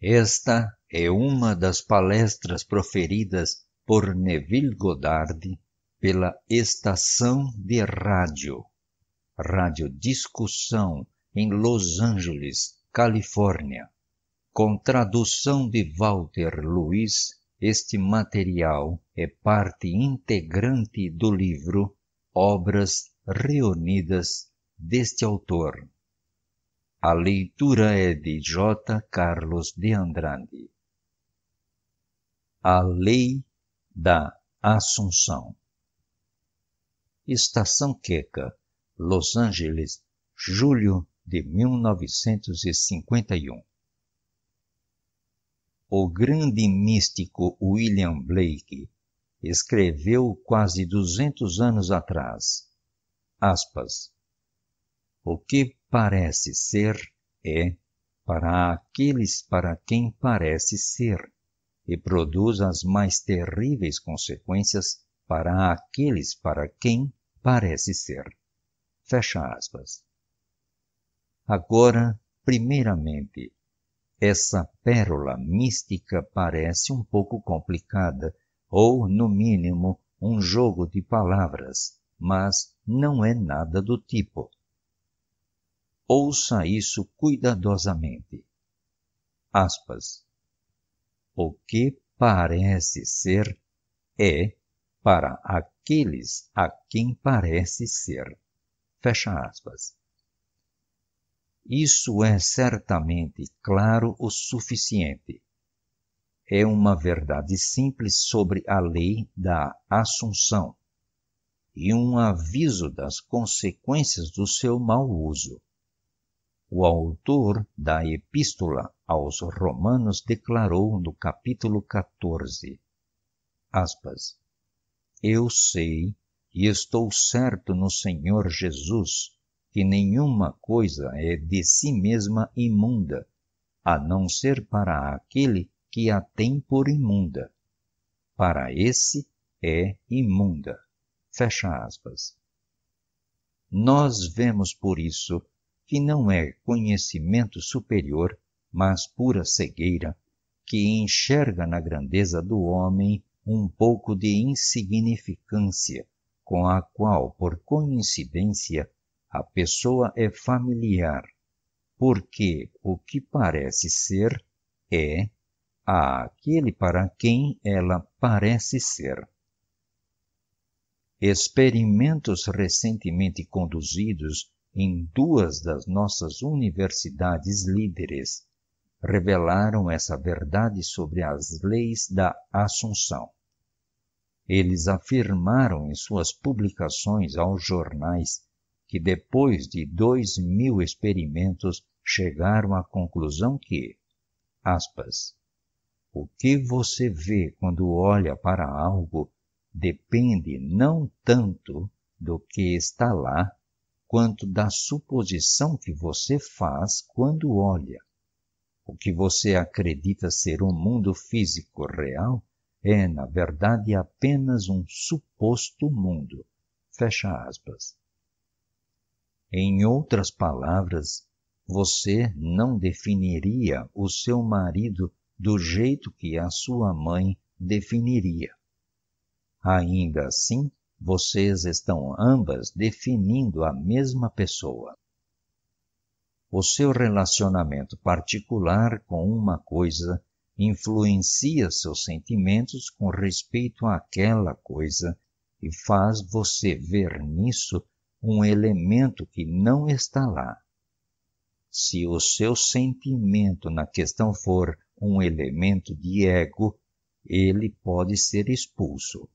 Esta é uma das palestras proferidas por Neville Goddard pela estação de rádio, Rádio Discussão, em Los Angeles, Califórnia. Com tradução de Walter Luiz, este material é parte integrante do livro Obras Reunidas deste autor. A leitura é de J. Carlos de Andrade. A Lei da Assunção. Estação Queca, Los Angeles, julho de 1951. O grande místico William Blake escreveu quase duzentos anos atrás, aspas, o que parece ser é para aqueles para quem parece ser, e produz as mais terríveis consequências para aqueles para quem parece ser. Fecha aspas. Agora, primeiramente, essa pérola mística parece um pouco complicada, ou, no mínimo, um jogo de palavras, mas não é nada do tipo. Ouça isso cuidadosamente. Aspas. O que parece ser é para aqueles a quem parece ser. Fecha aspas. Isso é certamente claro o suficiente. É uma verdade simples sobre a lei da assunção e um aviso das consequências do seu mau uso. O autor da Epístola aos Romanos declarou no capítulo 14, aspas, Eu sei e estou certo no Senhor Jesus que nenhuma coisa é de si mesma imunda, a não ser para aquele que a tem por imunda. Para esse é imunda. Fecha aspas. Nós vemos por isso que não é conhecimento superior, mas pura cegueira, que enxerga na grandeza do homem um pouco de insignificância, com a qual, por coincidência, a pessoa é familiar, porque o que parece ser é aquele para quem ela parece ser. Experimentos recentemente conduzidos em duas das nossas universidades líderes revelaram essa verdade sobre as leis da Assunção. Eles afirmaram em suas publicações aos jornais que depois de dois mil experimentos chegaram à conclusão que, aspas, o que você vê quando olha para algo depende não tanto do que está lá, quanto da suposição que você faz quando olha. O que você acredita ser um mundo físico real é, na verdade, apenas um suposto mundo. Fecha aspas. Em outras palavras, você não definiria o seu marido do jeito que a sua mãe definiria. Ainda assim, vocês estão ambas definindo a mesma pessoa. O seu relacionamento particular com uma coisa influencia seus sentimentos com respeito àquela coisa e faz você ver nisso um elemento que não está lá. Se o seu sentimento na questão for um elemento de ego, ele pode ser expulso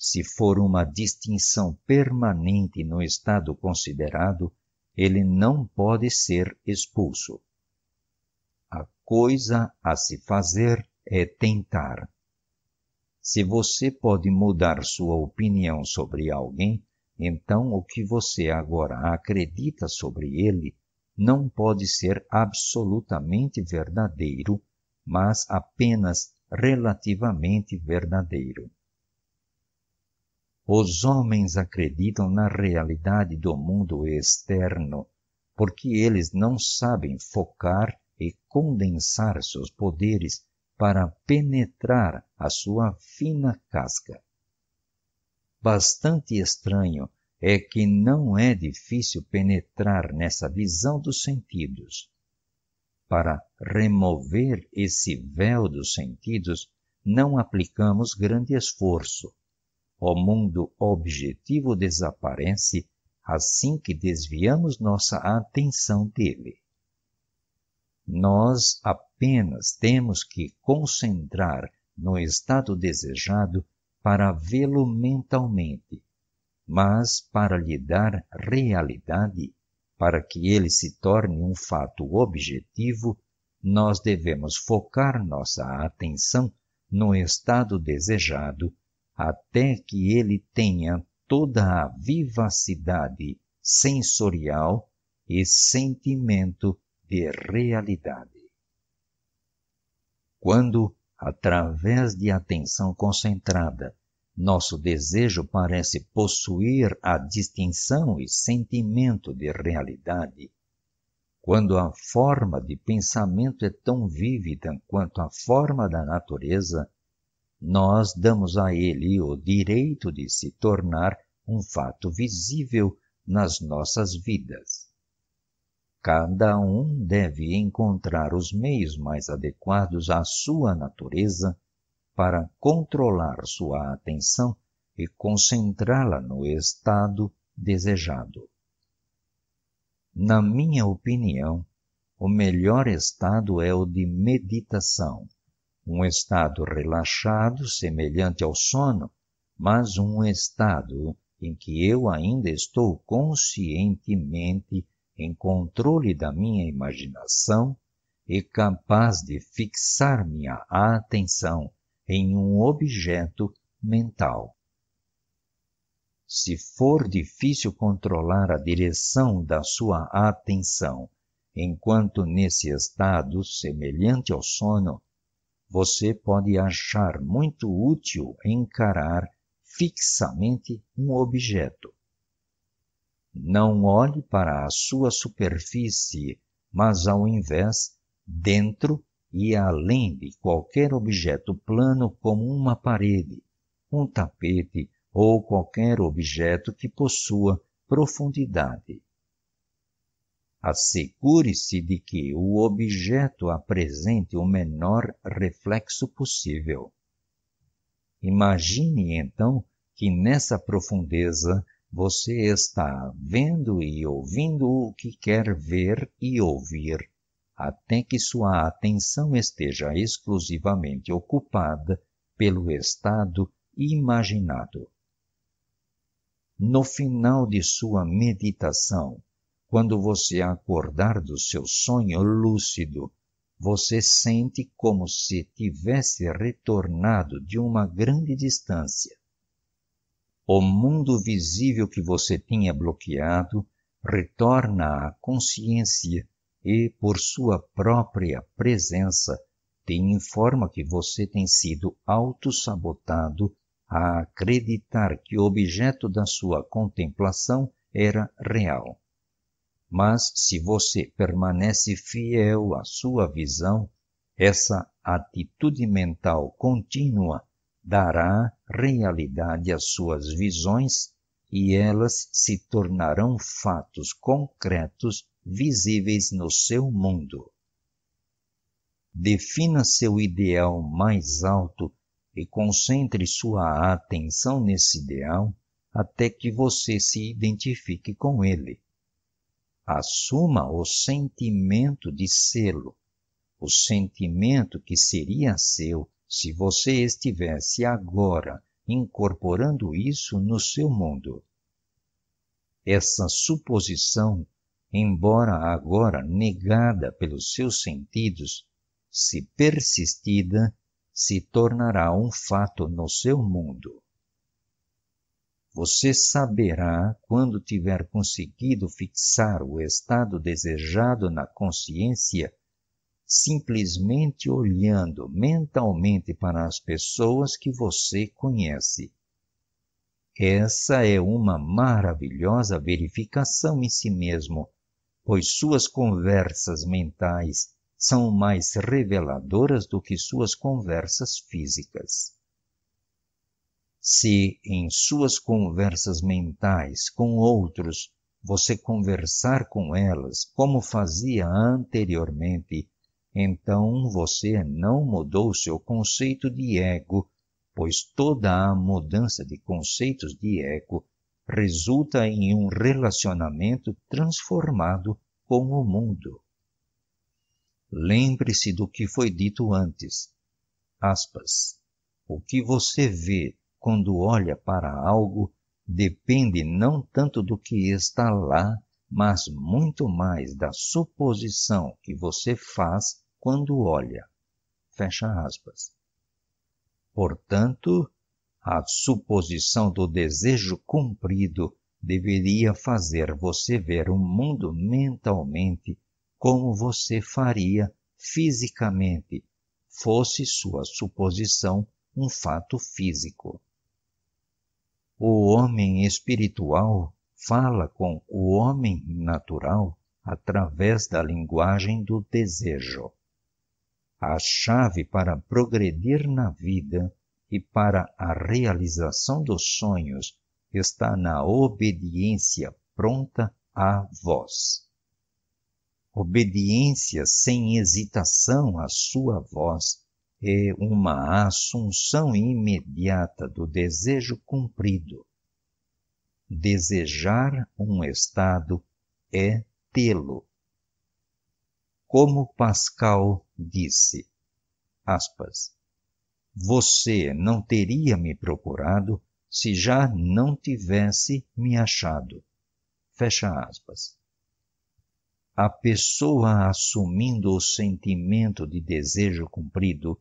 se for uma distinção permanente no estado considerado, ele não pode ser expulso. A coisa a se fazer é tentar. Se você pode mudar sua opinião sobre alguém, então o que você agora acredita sobre ele não pode ser absolutamente verdadeiro, mas apenas relativamente verdadeiro. Os homens acreditam na realidade do mundo externo porque eles não sabem focar e condensar seus poderes para penetrar a sua fina casca. Bastante estranho é que não é difícil penetrar nessa visão dos sentidos. Para remover esse véu dos sentidos, não aplicamos grande esforço. O mundo objetivo desaparece assim que desviamos nossa atenção dele. Nós apenas temos que concentrar no estado desejado para vê-lo mentalmente, mas para lhe dar realidade, para que ele se torne um fato objetivo, nós devemos focar nossa atenção no estado desejado até que ele tenha toda a vivacidade sensorial e sentimento de realidade. Quando, através de atenção concentrada, nosso desejo parece possuir a distinção e sentimento de realidade, quando a forma de pensamento é tão vívida quanto a forma da natureza, nós damos a ele o direito de se tornar um fato visível nas nossas vidas. Cada um deve encontrar os meios mais adequados à sua natureza para controlar sua atenção e concentrá-la no estado desejado. Na minha opinião, o melhor estado é o de meditação um estado relaxado, semelhante ao sono, mas um estado em que eu ainda estou conscientemente em controle da minha imaginação e capaz de fixar minha atenção em um objeto mental. Se for difícil controlar a direção da sua atenção, enquanto nesse estado, semelhante ao sono, você pode achar muito útil encarar fixamente um objeto. Não olhe para a sua superfície, mas ao invés, dentro e além de qualquer objeto plano como uma parede, um tapete ou qualquer objeto que possua profundidade. Assegure-se de que o objeto apresente o menor reflexo possível. Imagine então que nessa profundeza você está vendo e ouvindo o que quer ver e ouvir, até que sua atenção esteja exclusivamente ocupada pelo estado imaginado. No final de sua meditação, quando você acordar do seu sonho lúcido, você sente como se tivesse retornado de uma grande distância. O mundo visível que você tinha bloqueado retorna à consciência e, por sua própria presença, te informa que você tem sido auto-sabotado a acreditar que o objeto da sua contemplação era real. Mas se você permanece fiel à sua visão, essa atitude mental contínua dará realidade às suas visões e elas se tornarão fatos concretos visíveis no seu mundo. Defina seu ideal mais alto e concentre sua atenção nesse ideal até que você se identifique com ele assuma o sentimento de selo, o sentimento que seria seu se você estivesse agora incorporando isso no seu mundo. Essa suposição, embora agora negada pelos seus sentidos, se persistida, se tornará um fato no seu mundo. Você saberá quando tiver conseguido fixar o estado desejado na consciência, simplesmente olhando mentalmente para as pessoas que você conhece. Essa é uma maravilhosa verificação em si mesmo, pois suas conversas mentais são mais reveladoras do que suas conversas físicas. Se em suas conversas mentais com outros você conversar com elas como fazia anteriormente, então você não mudou seu conceito de ego, pois toda a mudança de conceitos de ego resulta em um relacionamento transformado com o mundo. Lembre-se do que foi dito antes. Aspas. O que você vê quando olha para algo, depende não tanto do que está lá, mas muito mais da suposição que você faz quando olha. Fecha aspas. Portanto, a suposição do desejo cumprido deveria fazer você ver o mundo mentalmente como você faria fisicamente, fosse sua suposição um fato físico. O homem espiritual fala com o homem natural através da linguagem do desejo. A chave para progredir na vida e para a realização dos sonhos está na obediência pronta à voz. Obediência sem hesitação à sua voz e é uma assunção imediata do desejo cumprido. Desejar um estado é tê-lo. Como Pascal disse, aspas, você não teria me procurado se já não tivesse me achado. Fecha aspas. A pessoa assumindo o sentimento de desejo cumprido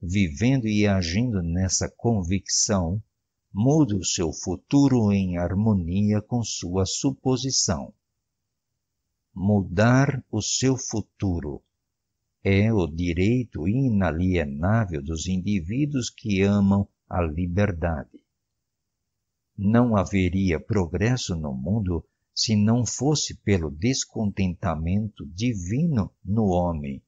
vivendo e agindo nessa convicção, muda o seu futuro em harmonia com sua suposição. Mudar o seu futuro é o direito inalienável dos indivíduos que amam a liberdade. Não haveria progresso no mundo se não fosse pelo descontentamento divino no homem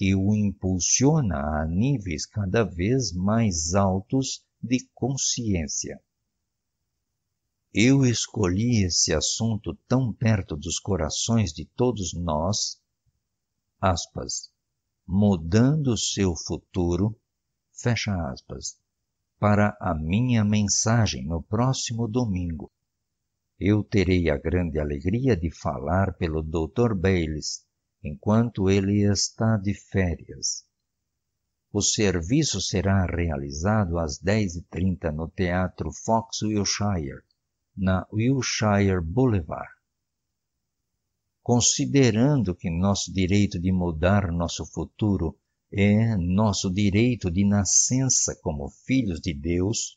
que o impulsiona a níveis cada vez mais altos de consciência. Eu escolhi esse assunto tão perto dos corações de todos nós, aspas, mudando seu futuro, fecha aspas, para a minha mensagem no próximo domingo. Eu terei a grande alegria de falar pelo Dr. Bayliss enquanto ele está de férias. O serviço será realizado às 10h30 no Teatro Fox Wilshire, na Wilshire Boulevard. Considerando que nosso direito de mudar nosso futuro é nosso direito de nascença como filhos de Deus,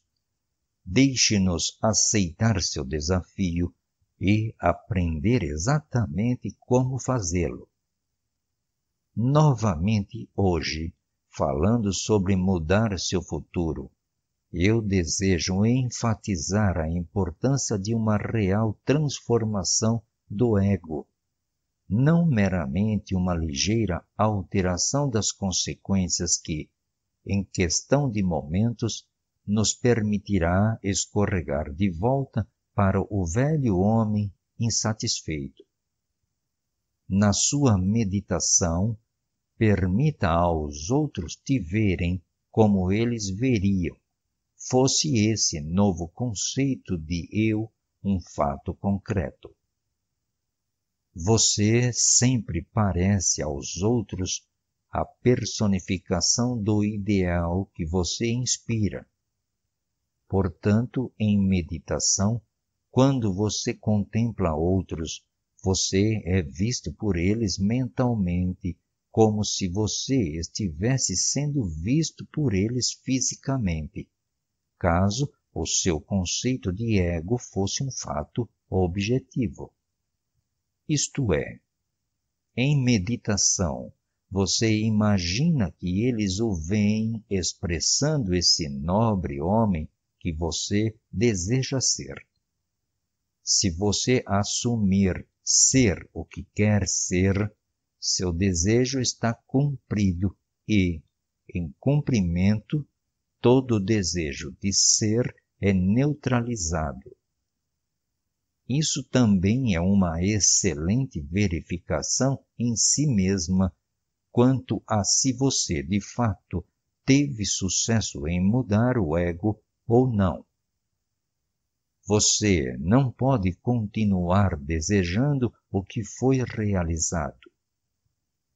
deixe-nos aceitar seu desafio e aprender exatamente como fazê-lo novamente hoje, falando sobre mudar seu futuro. Eu desejo enfatizar a importância de uma real transformação do ego, não meramente uma ligeira alteração das consequências que, em questão de momentos, nos permitirá escorregar de volta para o velho homem insatisfeito. Na sua meditação, permita aos outros te verem como eles veriam, fosse esse novo conceito de eu um fato concreto. Você sempre parece aos outros a personificação do ideal que você inspira. Portanto, em meditação, quando você contempla outros, você é visto por eles mentalmente como se você estivesse sendo visto por eles fisicamente, caso o seu conceito de ego fosse um fato objetivo. Isto é, em meditação, você imagina que eles o veem expressando esse nobre homem que você deseja ser. Se você assumir ser o que quer ser, seu desejo está cumprido e, em cumprimento, todo desejo de ser é neutralizado. Isso também é uma excelente verificação em si mesma quanto a se você de fato teve sucesso em mudar o ego ou não. Você não pode continuar desejando o que foi realizado.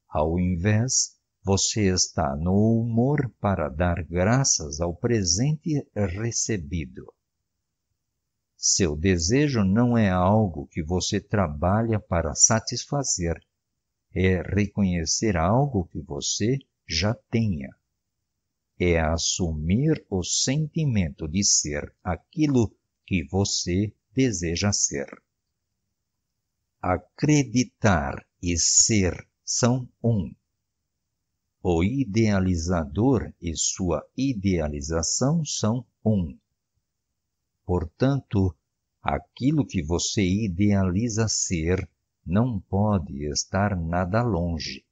Ao invés, você está no humor para dar graças ao presente recebido. Seu desejo não é algo que você trabalha para satisfazer, é reconhecer algo que você já tenha. É assumir o sentimento de ser aquilo que você deseja ser. Acreditar e ser são um. O idealizador e sua idealização são um. Portanto, aquilo que você idealiza ser não pode estar nada longe.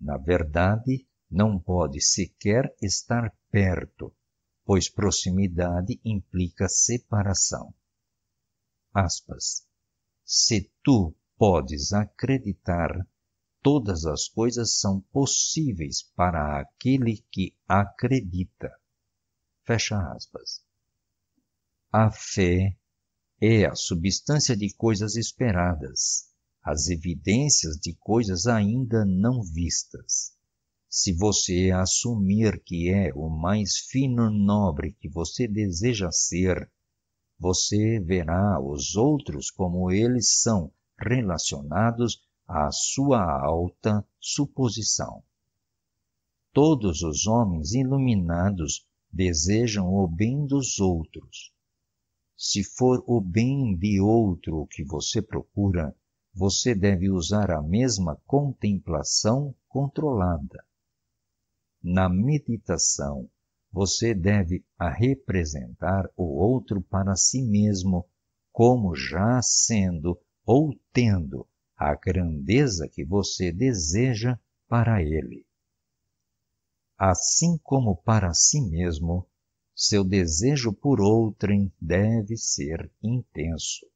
Na verdade, não pode sequer estar perto, pois proximidade implica separação. Aspas. Se tu podes acreditar todas as coisas são possíveis para aquele que acredita. Fecha aspas. A fé é a substância de coisas esperadas, as evidências de coisas ainda não vistas. Se você assumir que é o mais fino nobre que você deseja ser, você verá os outros como eles são relacionados à sua alta suposição. Todos os homens iluminados desejam o bem dos outros. Se for o bem de outro que você procura, você deve usar a mesma contemplação controlada. Na meditação, você deve representar o outro para si mesmo como já sendo ou tendo a grandeza que você deseja para ele. Assim como para si mesmo, seu desejo por outrem deve ser intenso.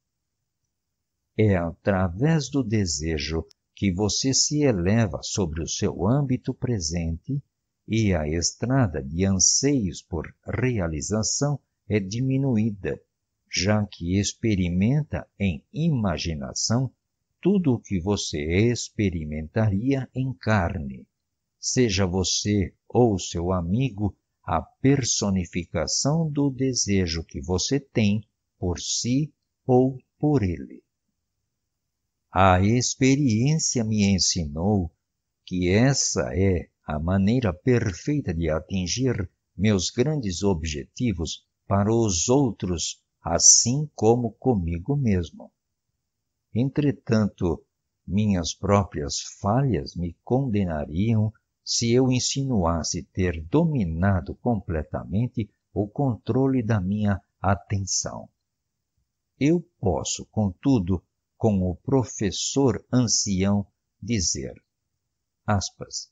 É através do desejo que você se eleva sobre o seu âmbito presente e a estrada de anseios por realização é diminuída, já que experimenta em imaginação tudo o que você experimentaria em carne. Seja você ou seu amigo a personificação do desejo que você tem por si ou por ele. A experiência me ensinou que essa é a maneira perfeita de atingir meus grandes objetivos para os outros, assim como comigo mesmo. Entretanto, minhas próprias falhas me condenariam se eu insinuasse ter dominado completamente o controle da minha atenção. Eu posso, contudo, com o professor ancião, dizer, aspas,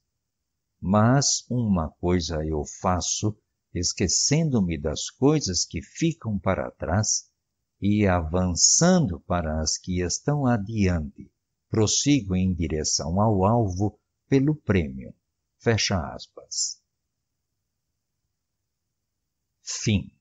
mas uma coisa eu faço, esquecendo-me das coisas que ficam para trás e avançando para as que estão adiante, prossigo em direção ao alvo pelo prêmio. Fecha aspas. Fim.